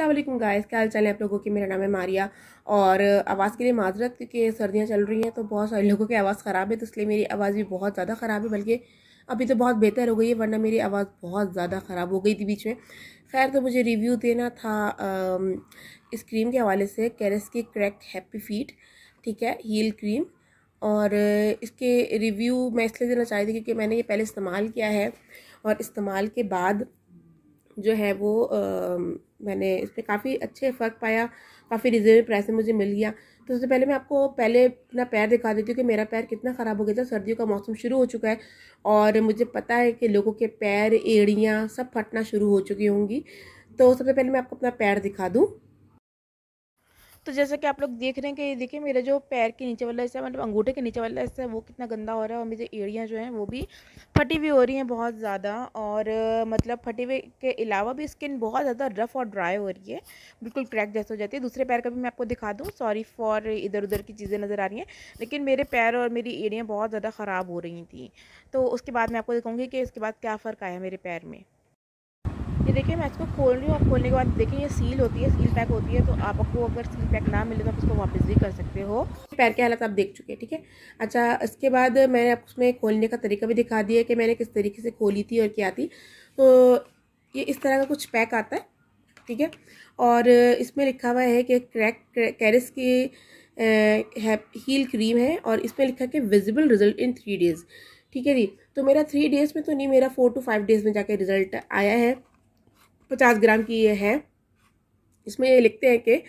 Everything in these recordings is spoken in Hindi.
असलम गायस क्या हाल चाल है आप लोगों की मेरा नाम है मारिया और आवाज़ के लिए माजरत क्योंकि सर्दियाँ चल रही हैं तो बहुत सारे लोगों की आवाज़ ख़राब है तो इसलिए मेरी आवाज़ भी बहुत ज़्यादा ख़राब है बल्कि अभी तो बहुत बेहतर हो गई है वरना मेरी आवाज़ बहुत ज़्यादा ख़राब हो गई थी बीच में खैर तो मुझे रिव्यू देना था इस क्रीम के हवाले से कैरस की क्रैक हैप्पी फीट ठीक है हील क्रीम और इसके रिव्यू मैं इसलिए देना चाहती थी क्योंकि मैंने ये पहले इस्तेमाल किया है और इस्तेमाल के बाद जो है वो आ, मैंने इस पर काफ़ी अच्छे फ़र्क पाया काफ़ी रिजनेबल प्राइस में मुझे मिल गया तो सबसे पहले मैं आपको पहले अपना पैर दिखा देती हूँ कि मेरा पैर कितना ख़राब हो गया था सर्दियों का मौसम शुरू हो चुका है और मुझे पता है कि लोगों के पैर एड़ियाँ सब फटना शुरू हो चुकी होंगी तो सबसे पहले मैं आपको अपना पैर दिखा दूँ तो जैसा कि आप लोग देख रहे हैं कि ये देखिए मेरे जो पैर के नीचे वाला हिस्सा मतलब अंगूठे के नीचे वाला हिस्सा है वो कितना गंदा हो रहा है और मेरी एड़ियाँ जो हैं वो भी फटी हुई हो रही हैं बहुत ज़्यादा और मतलब फटी हुए के अलावा भी स्किन बहुत ज़्यादा रफ़ और ड्राई हो रही है बिल्कुल क्रैक जैसे हो जाती है दूसरे पैर का भी मैं आपको दिखा दूँ सॉरी फॉर इधर उधर की चीज़ें नज़र आ रही हैं लेकिन मेरे पैर और मेरी एड़ियाँ बहुत ज़्यादा ख़राब हो रही थी तो उसके बाद मैं आपको दिखाऊँगी कि इसके बाद क्या फ़र्क आया मेरे पैर में ये देखिए मैं इसको खोल रही हूँ और खोलने के बाद देखिए ये सील होती है सील पैक होती है तो आपको अगर सील पैक ना मिले तो आप इसको वापस भी कर सकते हो पैर की हालत आप देख चुके हैं ठीक है अच्छा इसके बाद मैंने आपको उसमें खोलने का तरीका भी दिखा दिया कि मैंने किस तरीके से खोली थी और क्या थी तो ये इस तरह का कुछ पैक आता है ठीक है और इसमें लिखा हुआ है कि क्रैक कैरिस की हील क्रीम है और इसमें लिखा है कि visible result in three days ठीक है जी तो मेरा थ्री डेज़ में तो नहीं मेरा फोर टू फाइव डेज़ में जाके रिज़ल्ट आया है पचास ग्राम की ये है इसमें ये लिखते हैं कि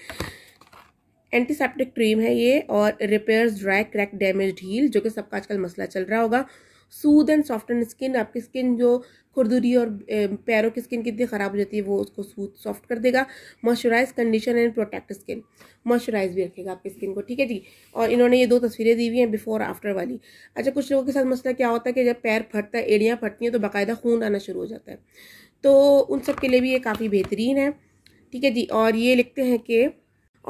एंटीसेप्टिक क्रीम है ये और repairs dry crack damage heal जो कि सबका आजकल मसला चल रहा होगा सूद एंड एंड स्किन आपकी स्किन जो खुरदुरी और पैरों की स्किन कितनी ख़राब हो जाती है वो उसको सूद सॉफ्ट कर देगा moisturise condition and protect skin moisturise भी रखेगा आपकी स्किन को ठीक है जी और इन्होंने ये दो तस्वीरें दी हुई हैं बिफोर आफ्टर वाली अच्छा कुछ लोगों के साथ मसला क्या होता है कि जब पैर फटता है एड़ियाँ फटती हैं तो बाकायदा खून आना शुरू हो जाता है तो उन सब के लिए भी ये काफ़ी बेहतरीन है ठीक है जी और ये लिखते हैं कि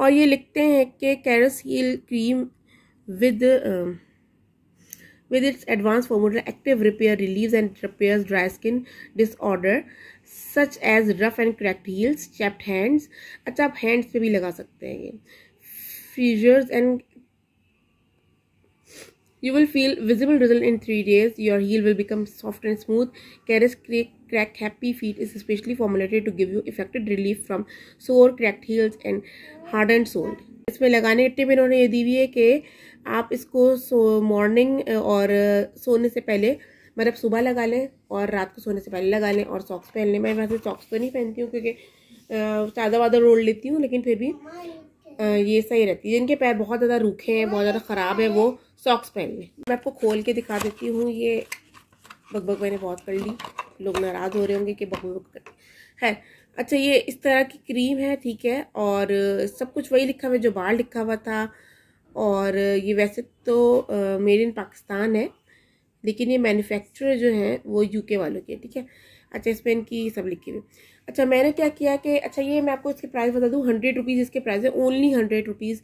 और ये लिखते हैं कि Caress heel cream with With its advanced formula, active repair relieves and repairs dry skin disorder such as rough and cracked heels, chapped hands. अच्छा आप hands पे भी लगा सकते हैं ये Fissures and you will feel visible result in three days. Your heel will become soft and smooth. Keras crack happy feet is especially formulated to give you effective relief from sore, cracked heels and hardened sole. इसमें लगाने टिप इन्होंने ये दी हुई है कि आप इसको सो मॉर्निंग और सोने से पहले मतलब सुबह लगा लें और रात को सोने से पहले लगा लें और सॉक्स पहन लें मैं वैसे सॉक्स तो नहीं पहनती हूँ क्योंकि चादर वादर रोल लेती हूँ लेकिन फिर भी ये सही रहती है जिनके पैर बहुत ज़्यादा रूखे हैं बहुत ज़्यादा ख़राब है वो सॉक्स पहन लें मैं आपको खोल के दिखा देती हूँ ये बकबक मैंने बहुत कर ली लोग नाराज़ हो रहे होंगे कि बकबक है अच्छा ये इस तरह की क्रीम है ठीक है और सब कुछ वही लिखा हुआ जो बाल लिखा हुआ था और ये वैसे तो मेड इन पाकिस्तान है लेकिन ये मैन्युफैक्चरर जो हैं वो यूके वालों के ठीक है अच्छा इसमें इनकी सब लिखी हुई अच्छा मैंने क्या किया कि अच्छा ये मैं आपको इसके प्राइस बता दूँ हंड्रेड रुपीज़ इसके प्राइस है ओनली हंड्रेड रुपीज़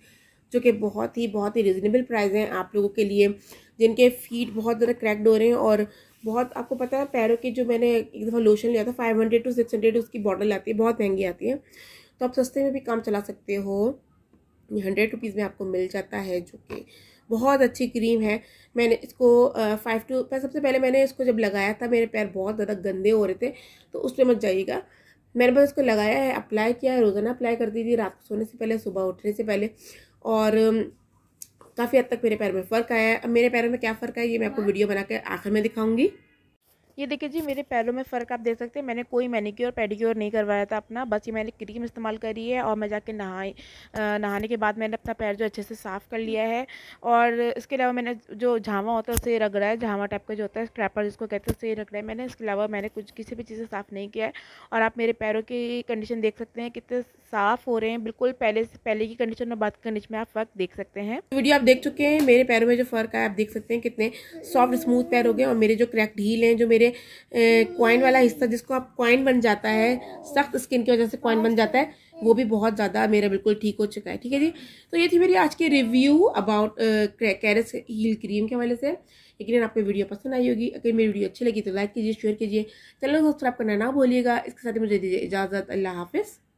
जो कि बहुत ही बहुत ही रिजनेबल प्राइस हैं आप लोगों के लिए जिनके फीट बहुत ज़्यादा क्रैक्ड हो रहे हैं और बहुत आपको पता है पैरों के जो मैंने एक दफ़ा लोशन लिया था five hundred to six hundred उसकी बॉटल आती है बहुत महंगी आती है तो आप सस्ते में भी काम चला सकते हो हंड्रेड रुपीज़ में आपको मिल जाता है जो कि बहुत अच्छी क्रीम है मैंने इसको फाइव टू सबसे पहले मैंने इसको जब लगाया था मेरे पैर बहुत ज़्यादा गंदे हो रहे थे तो उस पर मत जाइएगा मैंने बस इसको लगाया है अप्लाई किया है रोज़ाना अप्लाई करती थी रात को सोने से पहले सुबह उठने से पहले और काफ़ी हद तक मेरे पैर में फ़र्क आया है अब मेरे पैरों में क्या फ़र्क है ये मैं आपको हाँ। वीडियो बना आखिर में दिखाऊंगी ये देखिए जी मेरे पैरों में फ़र्क आप देख सकते हैं मैंने कोई मैनिक्योर पेडिक्योर नहीं करवाया था अपना बस ये मैंने क्रीम इस्तेमाल करी है और मैं जाके नहाई नहाने के बाद मैंने अपना पैर जो अच्छे से साफ़ कर लिया है और इसके अलावा मैंने जो झामा होता है उसे रगड़ा है झामा टाइप का जो होता है स्क्रैपर जिसको कहते हैं उसे रगड़ा है मैंने इसके अलावा मैंने कुछ किसी भी चीज़ से साफ़ नहीं किया है और आप मेरे पैरों की कंडीशन देख सकते हैं कितने साफ़ हो रहे हैं बिल्कुल पहले से पहले की कंडीशन और बाद की कंडीशन में आप फ़र्क देख सकते हैं वीडियो आप देख चुके हैं मेरे पैरों में जो फ़र्क है आप देख सकते हैं कितने सॉफ्ट स्मूथ पैर हो गए और मेरे जो क्रैक ढील हैं जो मेरे ये कॉइन वाला हिस्सा जिसको आप कॉइन बन जाता है सख्त स्किन की वजह से कॉइन बन जाता है वो भी बहुत ज़्यादा मेरा बिल्कुल ठीक हो चुका है ठीक है जी तो ये थी मेरी आज की review about Caress heel cream के हवाले से लेकिन आपको वीडियो पसंद आई होगी अगर मेरी वीडियो अच्छी लगी तो लाइक कीजिए शेयर कीजिए चैनल को सब्सक्राइब करना ना भूलिएगा इसके साथ मुझे दीजिए इजाज़त अल्लाह हाफिज़